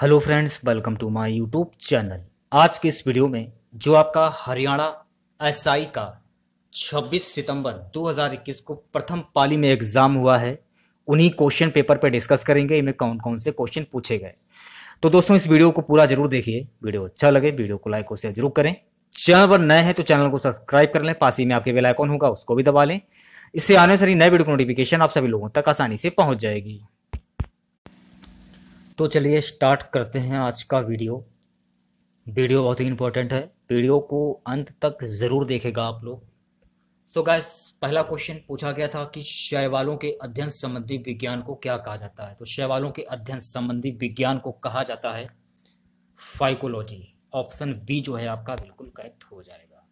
hello friends welcome to my YouTube channel आज के इस वीडियो में जो आपका हरियाणा एसआई का 26 सितंबर 2021 को प्रथम पाली में एग्ज़ाम हुआ है उन्हीं क्वेश्चन पेपर पर डिस्कस करेंगे इनमें कौन कौन से क्वेश्चन पूछे गए तो दोस्तों इस वीडियो को पूरा जरूर देखिए वीडियो अच्छा लगे वीडियो को लाइक और शेयर जरूर करें चैनल पर नए हैं तो चैनल को सब्सक्राइब कर लें पास ही में आपके बेलाइकॉन होगा उसको भी दबा लें इससे आने सारी नए वीडियो नोटिफिकेशन आप सभी लोगों तक आसानी से पहुंच जाएगी तो चलिए स्टार्ट करते हैं आज का वीडियो वीडियो बहुत ही इंपॉर्टेंट है वीडियो को अंत तक ज़रूर देखेगा आप लोग सो so गैस पहला क्वेश्चन पूछा गया था कि शैवालों के अध्ययन संबंधी विज्ञान को क्या कहा जाता है तो शैवालों के अध्ययन संबंधी विज्ञान को कहा जाता है फाइकोलॉजी ऑप्शन बी जो है आपका बिल्कुल करेक्ट हो जाएगा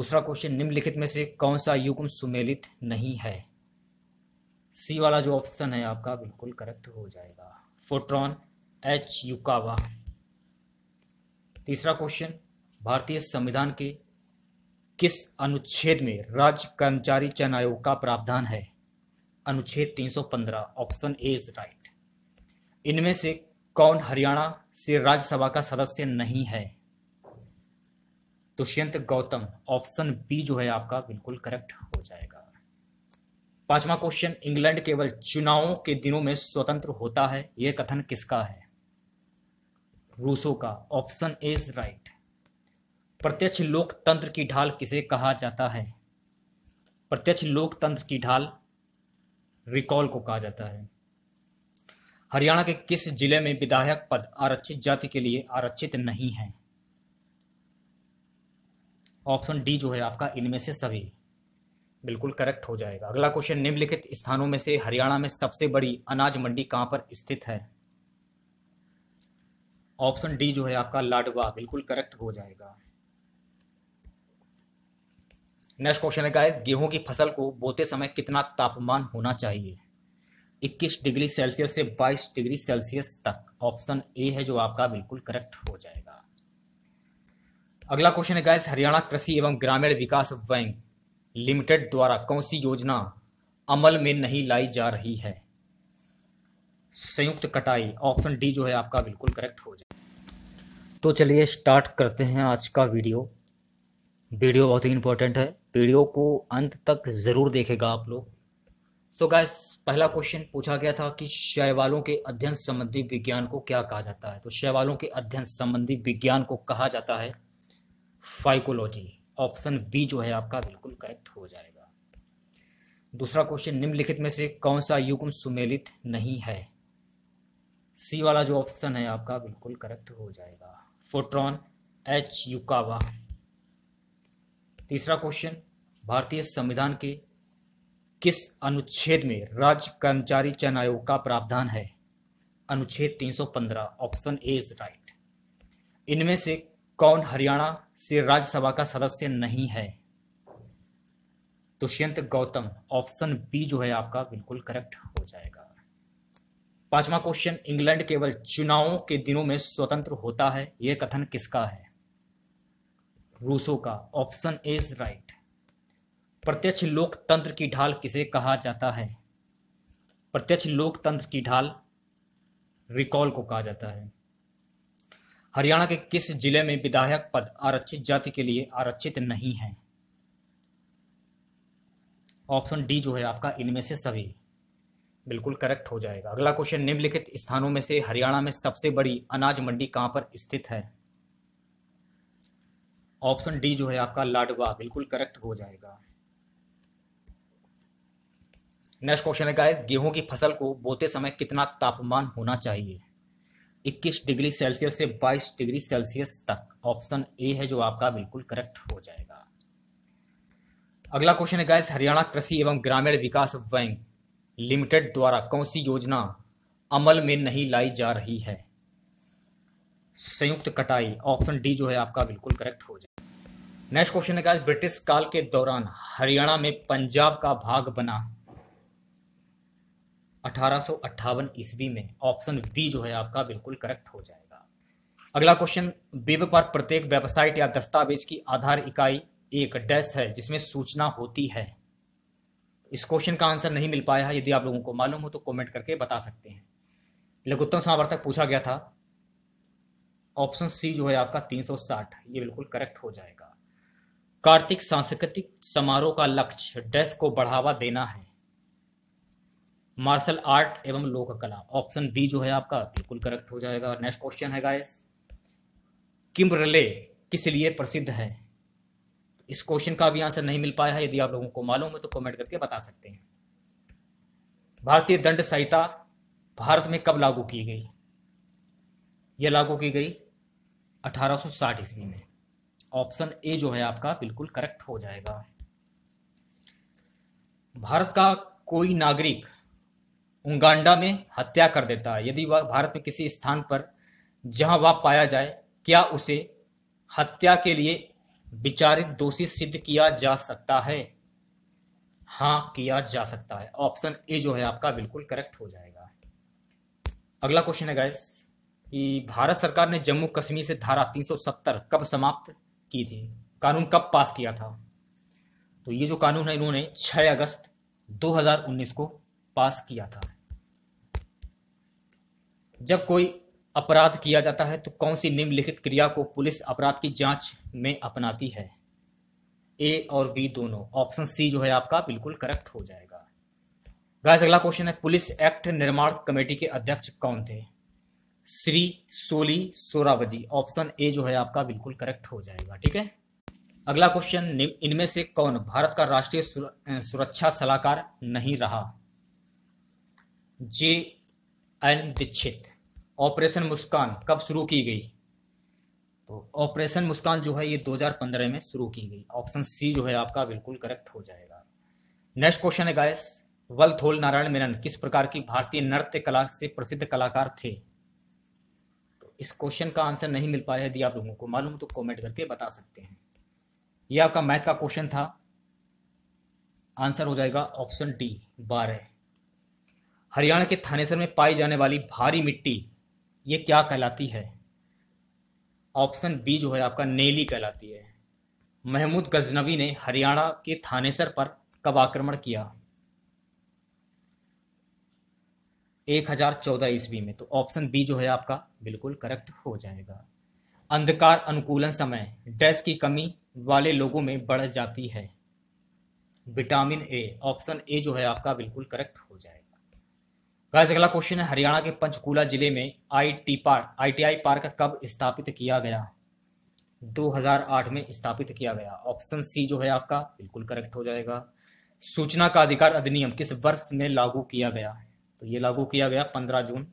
दूसरा क्वेश्चन निम्नलिखित में से कौन सा युग्म सुमेलित नहीं है सी वाला जो ऑप्शन है आपका बिल्कुल करेक्ट हो जाएगा फोट्रॉन एच युकावा तीसरा क्वेश्चन भारतीय संविधान के किस अनुच्छेद में राज्य कर्मचारी चयन आयोग का प्रावधान है अनुच्छेद 315 ऑप्शन ए इज राइट इनमें से कौन हरियाणा से राज्यसभा का सदस्य नहीं है दुष्यंत गौतम ऑप्शन बी जो है आपका बिल्कुल करेक्ट हो जाएगा पांचवा क्वेश्चन इंग्लैंड केवल चुनावों के दिनों में स्वतंत्र होता है यह कथन किसका है रूसो का ऑप्शन इज राइट प्रत्यक्ष लोकतंत्र की ढाल किसे कहा जाता है प्रत्यक्ष लोकतंत्र की ढाल रिकॉल को कहा जाता है हरियाणा के किस जिले में विधायक पद आरक्षित जाति के लिए आरक्षित नहीं है ऑप्शन डी जो है आपका इनमें से सभी बिल्कुल करेक्ट हो जाएगा अगला क्वेश्चन निम्नलिखित स्थानों में से हरियाणा में सबसे बड़ी अनाज मंडी कहां पर स्थित है ऑप्शन डी जो है आपका लाडवा बिल्कुल करेक्ट हो जाएगा नेक्स्ट क्वेश्चन है गाइस गेहूं की फसल को बोते समय कितना तापमान होना चाहिए 21 डिग्री सेल्सियस से 22 डिग्री सेल्सियस तक ऑप्शन ए है जो आपका बिल्कुल करेक्ट हो जाएगा अगला क्वेश्चन है गाइस हरियाणा कृषि एवं ग्रामीण विकास बैंक लिमिटेड द्वारा कौन सी योजना अमल में नहीं लाई जा रही है संयुक्त कटाई ऑप्शन डी जो है आपका बिल्कुल करेक्ट हो जाए तो चलिए स्टार्ट करते हैं आज का वीडियो वीडियो बहुत ही इंपॉर्टेंट है वीडियो को अंत तक ज़रूर देखेगा आप लोग सो so गैस पहला क्वेश्चन पूछा गया था कि शैवालों के अध्ययन संबंधी विज्ञान को क्या कहा जाता है तो शैवालों के अध्ययन संबंधी विज्ञान को कहा जाता है फाइकोलॉजी ऑप्शन बी जो है आपका बिल्कुल करेक्ट हो जाएगा दूसरा क्वेश्चन निम्नलिखित में से कौन सा युग्म सुमेलित नहीं है सी वाला जो ऑप्शन है आपका बिल्कुल करेक्ट हो जाएगा फोट्रॉन एच युकावा तीसरा क्वेश्चन भारतीय संविधान के किस अनुच्छेद में राज्य कर्मचारी चयन आयोग का प्रावधान है अनुच्छेद 315 ऑप्शन ए इज राइट इनमें से कौन हरियाणा से राज्यसभा का सदस्य नहीं है दुष्यंत गौतम ऑप्शन बी जो है आपका बिल्कुल करेक्ट हो जाएगा पांचवा क्वेश्चन इंग्लैंड केवल चुनावों के दिनों में स्वतंत्र होता है यह कथन किसका है रूसो का ऑप्शन ए इज राइट प्रत्यक्ष लोकतंत्र की ढाल किसे कहा जाता है प्रत्यक्ष लोकतंत्र की ढाल रिकॉल को कहा जाता है हरियाणा के किस जिले में विधायक पद आरक्षित जाति के लिए आरक्षित नहीं है ऑप्शन डी जो है आपका इनमें से सभी बिल्कुल करेक्ट हो जाएगा अगला क्वेश्चन निम्नलिखित स्थानों में से हरियाणा में सबसे बड़ी अनाज मंडी कहां पर स्थित है ऑप्शन डी जो है आपका लाडवा बिल्कुल करेक्ट हो जाएगा नेक्स्ट क्वेश्चन है गाइस गेहूं की फसल को बोते समय कितना तापमान होना चाहिए 21 डिग्री सेल्सियस से 22 डिग्री सेल्सियस तक ऑप्शन ए है जो आपका बिल्कुल करेक्ट हो जाएगा अगला क्वेश्चन है गैस हरियाणा कृषि एवं ग्रामीण विकास बैंक लिमिटेड द्वारा कौन सी योजना अमल में नहीं लाई जा रही है संयुक्त कटाई ऑप्शन डी जो है आपका बिल्कुल करेक्ट हो जाएगा नेक्स्ट क्वेश्चन है गैस ब्रिटिश काल के दौरान हरियाणा में पंजाब का भाग बना अठारह ईस्वी में ऑप्शन बी जो है आपका बिल्कुल करेक्ट हो जाएगा अगला क्वेश्चन बिब पर प्रत्येक वेबसाइट या दस्तावेज की आधार इकाई एक डैश है जिसमें सूचना होती है इस क्वेश्चन का आंसर नहीं मिल पाया है यदि आप लोगों को मालूम हो तो कमेंट करके बता सकते हैं लघुत्तम समावर्तक पूछा गया था ऑप्शन सी जो है आपका 360 ये बिल्कुल करेक्ट हो जाएगा कार्तिक सांस्कृतिक समारोह का लक्ष्य डेस्क को बढ़ावा देना है मार्शल आर्ट एवं लोक कला ऑप्शन बी जो है आपका बिल्कुल करेक्ट हो जाएगा और नेक्स्ट क्वेश्चन है गाइस किम्बरले किस लिए प्रसिद्ध है इस क्वेश्चन का भी आंसर नहीं मिल पाया है यदि आप लोगों को मालूम है तो कमेंट करके बता सकते हैं भारतीय दंड संहिता भारत में कब लागू की गई यह लागू की गई 1860 ईस्वी में ऑप्शन ए जो है आपका बिल्कुल करेक्ट हो जाएगा भारत का कोई नागरिक उगांडा में हत्या कर देता है यदि वह भारत में किसी स्थान पर जहां वह पाया जाए क्या उसे हत्या के लिए विचारित दोषी सिद्ध किया जा सकता है हाँ किया जा सकता है ऑप्शन ए जो है आपका बिल्कुल करेक्ट हो जाएगा अगला क्वेश्चन है गैस कि भारत सरकार ने जम्मू कश्मीर से धारा 370 कब समाप्त की थी कानून कब पास किया था तो ये जो कानून है इन्होंने 6 अगस्त 2019 को पास किया था जब कोई अपराध किया जाता है तो कौन सी निम्नलिखित क्रिया को पुलिस अपराध की जांच में अपनाती है ए और बी दोनों ऑप्शन सी जो है आपका बिल्कुल करेक्ट हो जाएगा गाइस अगला क्वेश्चन है पुलिस एक्ट निर्माण कमेटी के अध्यक्ष कौन थे श्री सोली सोरावजी ऑप्शन ए जो है आपका बिल्कुल करेक्ट हो जाएगा ठीक है अगला क्वेश्चन इनमें से कौन भारत का राष्ट्रीय सुरक्षा सलाहकार नहीं रहा J N Dixit operation Muskaan कब शुरू की गई तो ऑपरेशन मुस्कान जो है ये 2015 में शुरू की गई ऑप्शन सी जो है आपका बिल्कुल करेक्ट हो जाएगा नेक्स्ट क्वेश्चन है गायस वलथोल नारायण मेनन किस प्रकार की भारतीय नृत्य कला से प्रसिद्ध कलाकार थे तो इस क्वेश्चन का आंसर नहीं मिल पाया यदि आप लोगों को मालूम तो कॉमेंट करके बता सकते हैं यह आपका मैथ का क्वेश्चन था आंसर हो जाएगा ऑप्शन डी बारह हरियाणा के थानेसर में पाई जाने वाली भारी मिट्टी ये क्या कहलाती है ऑप्शन बी जो है आपका नेली कहलाती है महमूद गजनवी ने हरियाणा के थानेसर पर कब आक्रमण किया एक हजार चौदह ईस्वी में तो ऑप्शन बी जो है आपका बिल्कुल करेक्ट हो जाएगा अंधकार अनुकूलन समय डेस्क की कमी वाले लोगों में बढ़ जाती है विटामिन ए ऑप्शन ए जो है आपका बिल्कुल करेक्ट हो जाएगा गाइस अगला क्वेश्चन है हरियाणा के पंचकूला जिले में I T park ITI park कब स्थापित किया गया 2008 में स्थापित किया गया ऑप्शन सी जो है आपका बिल्कुल करेक्ट हो जाएगा सूचना का अधिकार अधिनियम किस वर्ष में लागू किया गया तो ये लागू किया गया 15 जून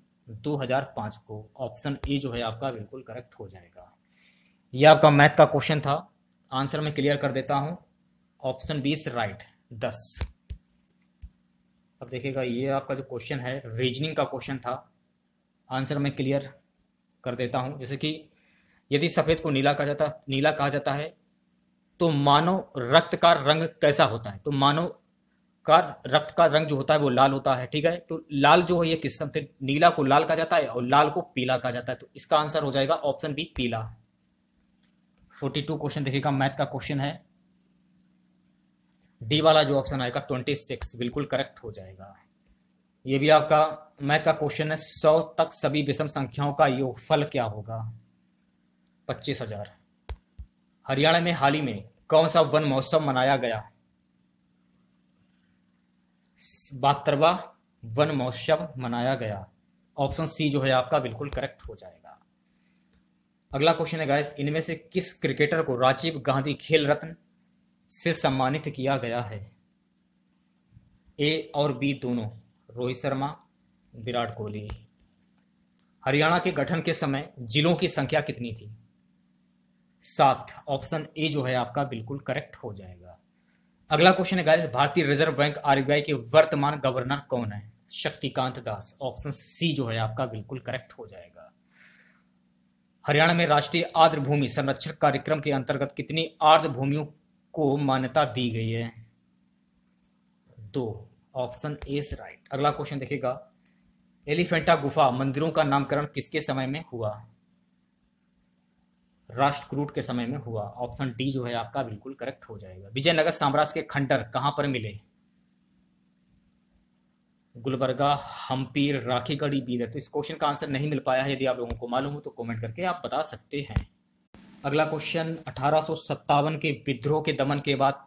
2005 को ऑप्शन ए जो है आपका बिल्कुल करेक्ट हो जाएगा यह आपका मैथ का क्वेश्चन था आंसर मैं क्लियर कर देता हूं ऑप्शन बीस राइट दस अब देखिएगा ये आपका जो क्वेश्चन है रीजनिंग का क्वेश्चन था आंसर मैं क्लियर कर देता हूँ जैसे कि यदि सफ़ेद को नीला कहा जाता नीला कहा जाता है तो मानव रक्त का रंग कैसा होता है तो मानव का रक्त का रंग जो होता है वो लाल होता है ठीक है तो लाल जो है ये किस फिर नीला को लाल कहा जाता है और लाल को पीला कहा जाता है तो इसका आंसर हो जाएगा ऑप्शन बी पीला 42 क्वेश्चन देखिएगा मैथ का क्वेश्चन है डी वाला जो ऑप्शन आएगा ट्वेंटी सिक्स बिल्कुल करेक्ट हो जाएगा ये भी आपका मैथ का क्वेश्चन है सौ तक सभी विषम संख्याओं का योगफल क्या होगा पच्चीस हजार हरियाणा में हाल ही में कौन सा वन महोत्सव मनाया गया बहत्तरवा वन महोत्सव मनाया गया ऑप्शन सी जो है आपका बिल्कुल करेक्ट हो जाएगा अगला क्वेश्चन है गाइस इनमें से किस क्रिकेटर को राजीव गांधी खेल रत्न से सम्मानित किया गया है ए और बी दोनों रोहित शर्मा विराट कोहली हरियाणा के गठन के समय जिलों की संख्या कितनी थी सात ऑप्शन ए जो है आपका बिल्कुल करेक्ट हो जाएगा अगला क्वेश्चन है गाइस भारतीय रिजर्व बैंक आरबीआई के वर्तमान गवर्नर कौन है शक्तिकांत दास ऑप्शन सी जो है आपका बिल्कुल करेक्ट हो जाएगा हरियाणा में राष्ट्रीय आर्द्र भूमि संरक्षण कार्यक्रम के अंतर्गत कितनी आर्द्र भूमियों को मान्यता दी गई है दो ऑप्शन ए इज राइट अगला क्वेश्चन देखिएगा एलिफेंटा गुफा मंदिरों का नामकरण किसके समय में हुआ राष्ट्रकूट के समय में हुआ ऑप्शन डी जो है आपका बिल्कुल करेक्ट हो जाएगा विजयनगर साम्राज्य के खंडर कहां पर मिले गुलबर्गा हम्पीर राखीगढ़ी बीदर तो इस क्वेश्चन का आंसर नहीं मिल पाया है यदि आप लोगों को मालूम हो तो कमेंट करके आप बता सकते हैं अगला क्वेश्चन अठारह के विद्रोह के दमन के बाद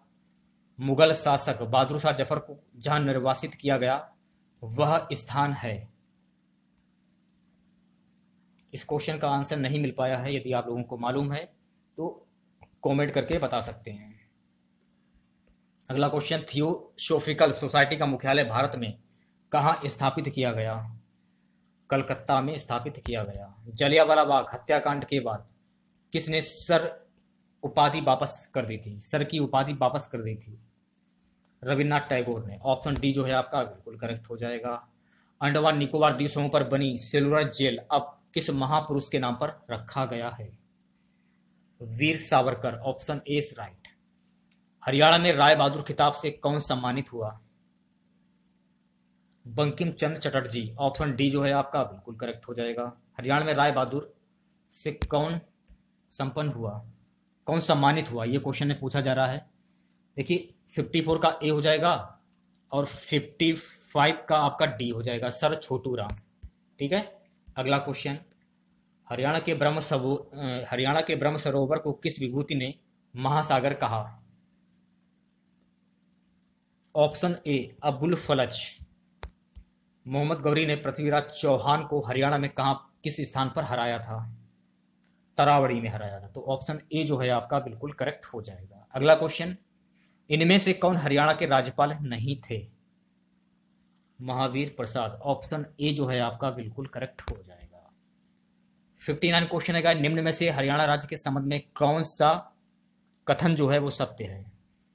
मुगल शासक बहादुर शाह जफर को जहां निर्वासित किया गया वह स्थान है इस क्वेश्चन का आंसर नहीं मिल पाया है यदि आप लोगों को मालूम है तो कमेंट करके बता सकते हैं अगला क्वेश्चन थियोसोफिकल सोसाइटी का मुख्यालय भारत में कहा स्थापित किया गया कलकत्ता में स्थापित किया गया जलियावाला बाग हत्याकांड के बाद किसने सर उपाधि वापस कर दी थी सर की उपाधि वापस कर दी थी रविन्द्रनाथ टैगोर ने ऑप्शन डी जो है आपका बिल्कुल करेक्ट हो जाएगा अंडमान निकोबार द्वीपों पर बनी सेलुलर जेल अब किस महापुरुष के नाम पर रखा गया है Veer Savarkar option A right Haryana में राय बहादुर खिताब से कौन सम्मानित हुआ बंकिम चंद चटर्जी ऑप्शन डी जो है आपका बिल्कुल करेक्ट हो जाएगा हरियाणा में राय बहादुर से कौन संपन्न हुआ कौन सम्मानित हुआ ये क्वेश्चन में पूछा जा रहा है देखिए फिफ्टी फोर का ए हो जाएगा और फिफ्टी फाइव का आपका डी हो जाएगा सर छोटू राम ठीक है अगला क्वेश्चन हरियाणा के ब्रह्म सरो हरियाणा के ब्रह्म सरोवर को किस विभूति ने महासागर कहा ऑप्शन ए अबुल फलच मोहम्मद गौरी ने पृथ्वीराज चौहान को हरियाणा में कहा किस स्थान पर हराया था तरावड़ी में हराया था तो ऑप्शन ए जो है आपका बिल्कुल करेक्ट हो जाएगा अगला क्वेश्चन इनमें से कौन हरियाणा के राज्यपाल नहीं थे महावीर प्रसाद ऑप्शन ए जो है आपका बिल्कुल करेक्ट हो जाएगा फिफ्टी नाइन क्वेश्चन है निम्न में से हरियाणा राज्य के संबंध में कौन सा कथन जो है वो सत्य है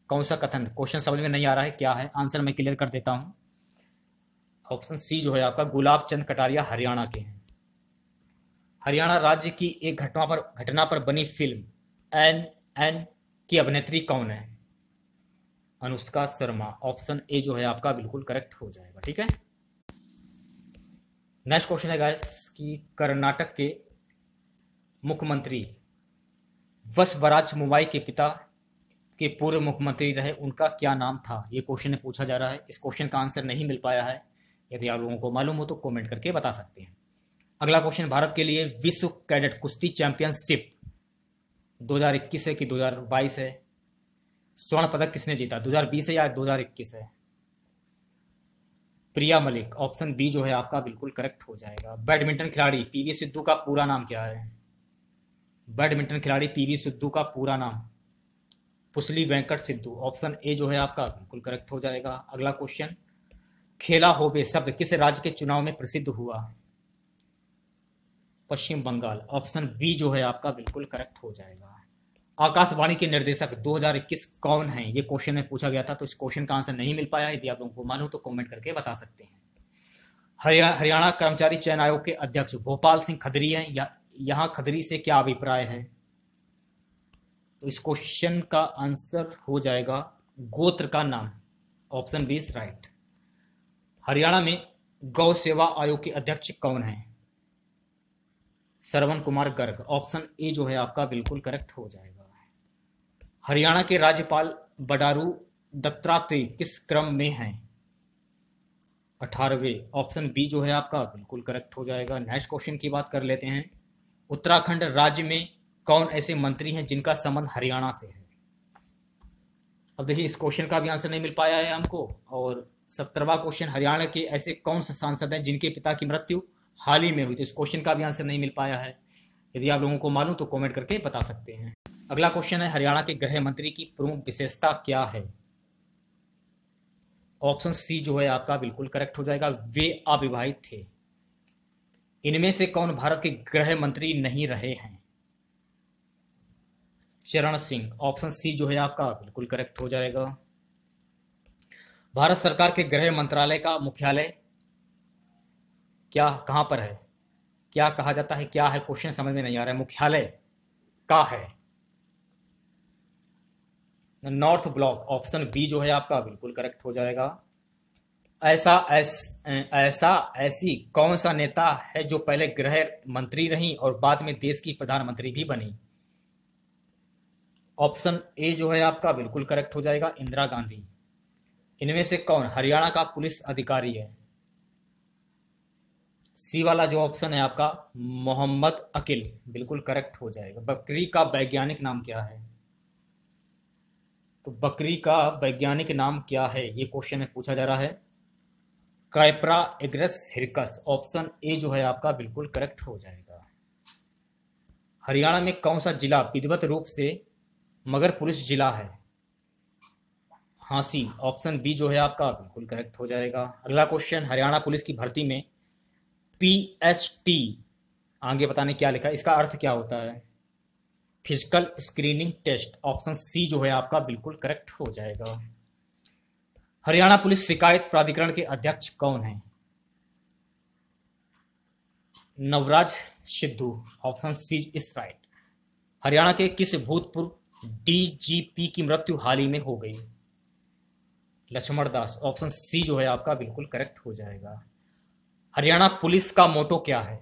कौन सा कथन क्वेश्चन समझ में नहीं आ रहा है क्या है आंसर मैं क्लियर कर देता हूं ऑप्शन सी जो है आपका गुलाब चंद कटारिया हरियाणा के हैं हरियाणा राज्य की एक घटना पर घटना पर बनी फिल्म एन एन की अभिनेत्री कौन है अनुष्का शर्मा ऑप्शन ए जो है आपका बिल्कुल करेक्ट हो जाएगा ठीक है नेक्स्ट क्वेश्चन है गाइस कि कर्नाटक के मुख्यमंत्री वसवराज मुंबई के पिता के पूर्व मुख्यमंत्री रहे उनका क्या नाम था ये क्वेश्चन पूछा जा रहा है इस क्वेश्चन का आंसर नहीं मिल पाया है यदि आप लोगों को मालूम हो तो कमेंट करके बता सकते हैं अगला क्वेश्चन भारत के लिए विश्व कैडेट कुश्ती चैंपियनशिप 2021 है कि 2022 है स्वर्ण पदक किसने जीता 2020 है या 2021 है प्रिया मलिक ऑप्शन बी जो है आपका बिल्कुल करेक्ट हो जाएगा बैडमिंटन खिलाड़ी पीवी सिद्धू का पूरा नाम क्या है बैडमिंटन खिलाड़ी पीवी सिद्धू का पूरा नाम पुसली वेंकट सिद्धू ऑप्शन ए जो है आपका बिल्कुल करेक्ट हो जाएगा अगला क्वेश्चन खेला होबे शब्द किस राज्य के चुनाव में प्रसिद्ध हुआ पश्चिम बंगाल ऑप्शन बी जो है आपका बिल्कुल करेक्ट हो जाएगा आकाशवाणी के निर्देशक 2021 कौन है ये क्वेश्चन में पूछा गया था तो इस क्वेश्चन का आंसर नहीं मिल पाया यदि आप लोगों को मालूम तो कमेंट करके बता सकते हैं हरियाणा कर्मचारी चयन आयोग के अध्यक्ष भोपाल सिंह खदरी हैं या यहाँ खदरी से क्या अभिप्राय है तो इस क्वेश्चन का आंसर हो जाएगा गोत्र का नाम ऑप्शन बीस राइट हरियाणा में गौ सेवा आयोग के अध्यक्ष कौन है श्रवण कुमार गर्ग ऑप्शन ए जो है आपका बिल्कुल करेक्ट हो जाएगा हरियाणा के राज्यपाल बडारू दत्तात्रेय किस क्रम में हैं अठारहवें ऑप्शन बी जो है आपका बिल्कुल करेक्ट हो जाएगा नेक्स्ट क्वेश्चन की बात कर लेते हैं उत्तराखंड राज्य में कौन ऐसे मंत्री हैं जिनका संबंध हरियाणा से है अब देखिए इस क्वेश्चन का भी आंसर नहीं मिल पाया है हमको और सत्रहवा क्वेश्चन हरियाणा के ऐसे कौन से सांसद हैं जिनके पिता की मृत्यु हाल ही में हुई तो इस क्वेश्चन का भी आंसर नहीं मिल पाया है यदि आप लोगों को मालूम तो कमेंट करके बता सकते हैं अगला क्वेश्चन है हरियाणा के गृह मंत्री की प्रमुख विशेषता क्या है ऑप्शन सी जो है आपका बिल्कुल करेक्ट हो जाएगा वे अविवाहित थे इनमें से कौन भारत के गृह मंत्री नहीं रहे हैं चरण सिंह ऑप्शन सी जो है आपका बिल्कुल करेक्ट हो जाएगा भारत सरकार के गृह मंत्रालय का मुख्यालय क्या कहाँ पर है क्या कहा जाता है क्या है क्वेश्चन समझ में नहीं आ रहा है मुख्यालय का है नॉर्थ ब्लॉक ऑप्शन बी जो है आपका बिल्कुल करेक्ट हो जाएगा ऐसा ऐस, ऐसा ऐसी कौन सा नेता है जो पहले गृह मंत्री रही और बाद में देश की प्रधानमंत्री भी बनी ऑप्शन ए जो है आपका बिल्कुल करेक्ट हो जाएगा इंदिरा गांधी इनमें से कौन हरियाणा का पुलिस अधिकारी है सी वाला जो ऑप्शन है आपका मोहम्मद अकिल बिल्कुल करेक्ट हो जाएगा बकरी का वैज्ञानिक नाम क्या है तो बकरी का वैज्ञानिक नाम क्या है ये क्वेश्चन में पूछा जा रहा है कैपरा एग्रेस हिरकस ऑप्शन ए जो है आपका बिल्कुल करेक्ट हो जाएगा हरियाणा में कौन सा जिला विधिवत रूप से मगर पुलिस जिला है हाँसी ऑप्शन बी जो है आपका बिल्कुल करेक्ट हो जाएगा अगला क्वेश्चन हरियाणा पुलिस की भर्ती में पी एस टी आगे बताने क्या लिखा इसका अर्थ क्या होता है physical screening test option C जो है आपका बिल्कुल करेक्ट हो जाएगा हरियाणा पुलिस शिकायत प्राधिकरण के अध्यक्ष कौन है नवराज सिद्धू ऑप्शन सी इस राइट हरियाणा के किस भूतपूर्व डीजीपी की मृत्यु हाल ही में हो गई लक्ष्मण दास ऑप्शन सी जो है आपका बिल्कुल करेक्ट हो जाएगा हरियाणा पुलिस का मोटो क्या है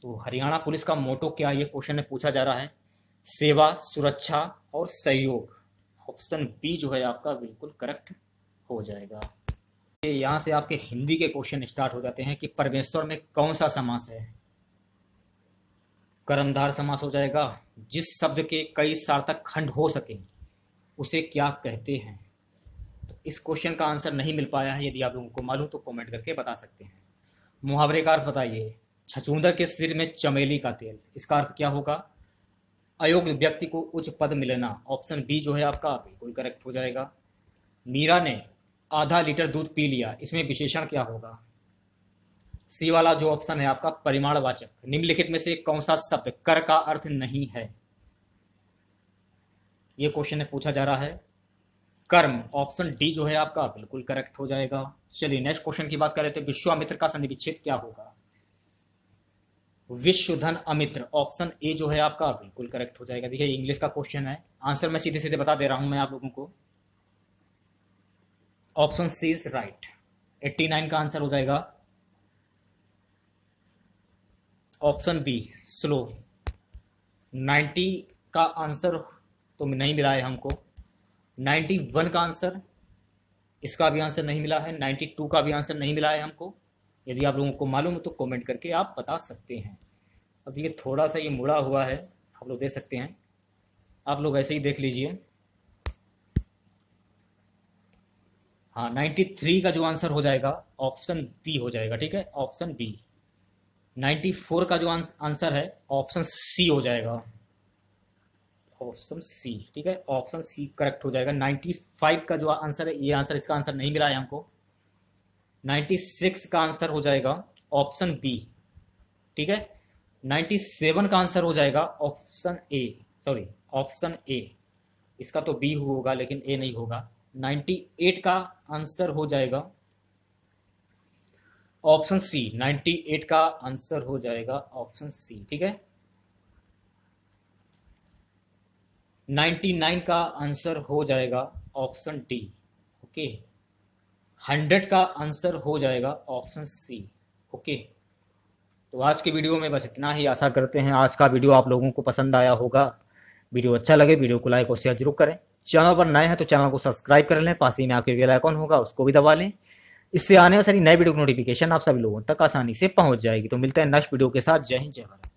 तो हरियाणा पुलिस का मोटो क्या ये क्वेश्चन में पूछा जा रहा है सेवा सुरक्षा और सहयोग ऑप्शन बी जो है आपका बिल्कुल करेक्ट हो जाएगा यहाँ से आपके हिंदी के क्वेश्चन स्टार्ट हो जाते हैं कि परमेश्वर में कौन सा समास है कर्मधार समास हो जाएगा जिस शब्द के कई सार्थक खंड हो सके उसे क्या कहते हैं तो इस क्वेश्चन का आंसर नहीं मिल पाया है यदि आप लोगों को मालूम तो कमेंट करके बता सकते हैं मुहावरे का अर्थ बताइए छचूंदर के सिर में चमेली का तेल इसका अर्थ क्या होगा अयोग्य व्यक्ति को उच्च पद मिलना ऑप्शन बी जो है आपका बिल्कुल करेक्ट हो जाएगा मीरा ने आधा लीटर दूध पी लिया इसमें विशेषण क्या होगा सी वाला जो ऑप्शन है आपका परिमाणवाचक निम्नलिखित में से कौन सा शब्द कर का अर्थ नहीं है ये क्वेश्चन पूछा जा रहा है कर्म ऑप्शन डी जो है आपका बिल्कुल करेक्ट हो जाएगा चलिए नेक्स्ट क्वेश्चन की बात करें तो विश्वामित्र का संधि विच्छेद क्या होगा विश्वधन अमित्र ऑप्शन ए जो है आपका बिल्कुल करेक्ट हो जाएगा देखिए इंग्लिश का क्वेश्चन है आंसर मैं सीधे सीधे बता दे रहा हूं मैं आप लोगों को ऑप्शन सी इज राइट 89 का आंसर हो जाएगा ऑप्शन बी स्लो 90 का आंसर तो नहीं मिला है हमको नाइन्टी वन का आंसर इसका भी आंसर नहीं मिला है नाइन्टी टू का भी आंसर नहीं मिला है हमको यदि आप लोगों को मालूम हो तो कमेंट करके आप बता सकते हैं अब ये थोड़ा सा ये मुड़ा हुआ है आप लोग दे सकते हैं आप लोग ऐसे ही देख लीजिए हाँ नाइन्टी थ्री का जो आंसर हो जाएगा ऑप्शन बी हो जाएगा ठीक है ऑप्शन बी नाइन्टी फोर का जो आंसर है ऑप्शन सी हो जाएगा ऑप्शन सी ठीक है ऑप्शन सी करेक्ट हो जाएगा 95 का जो आंसर है ये आंसर इसका आंसर नहीं मिला है हमको 96 का आंसर हो जाएगा ऑप्शन बी ठीक है 97 का आंसर हो जाएगा option A sorry option A इसका तो बी होगा लेकिन ए नहीं होगा 98 का आंसर हो जाएगा ऑप्शन सी 98 का आंसर हो जाएगा ऑप्शन सी ठीक है 99 का आंसर हो जाएगा ऑप्शन डी ओके 100 का आंसर हो जाएगा ऑप्शन सी ओके तो आज के वीडियो में बस इतना ही आशा करते हैं आज का वीडियो आप लोगों को पसंद आया होगा वीडियो अच्छा लगे वीडियो को लाइक और शेयर जरूर करें चैनल पर नए हैं तो चैनल को सब्सक्राइब कर लें पास ही में आपके बेल आइकॉन होगा उसको भी दबा लें इससे आने वाली सारी नए वीडियो की नोटिफिकेशन आप सभी लोगों तक आसानी से पहुंच जाएगी तो मिलते हैं नेक्स्ट वीडियो के साथ जय हिंद जय भारत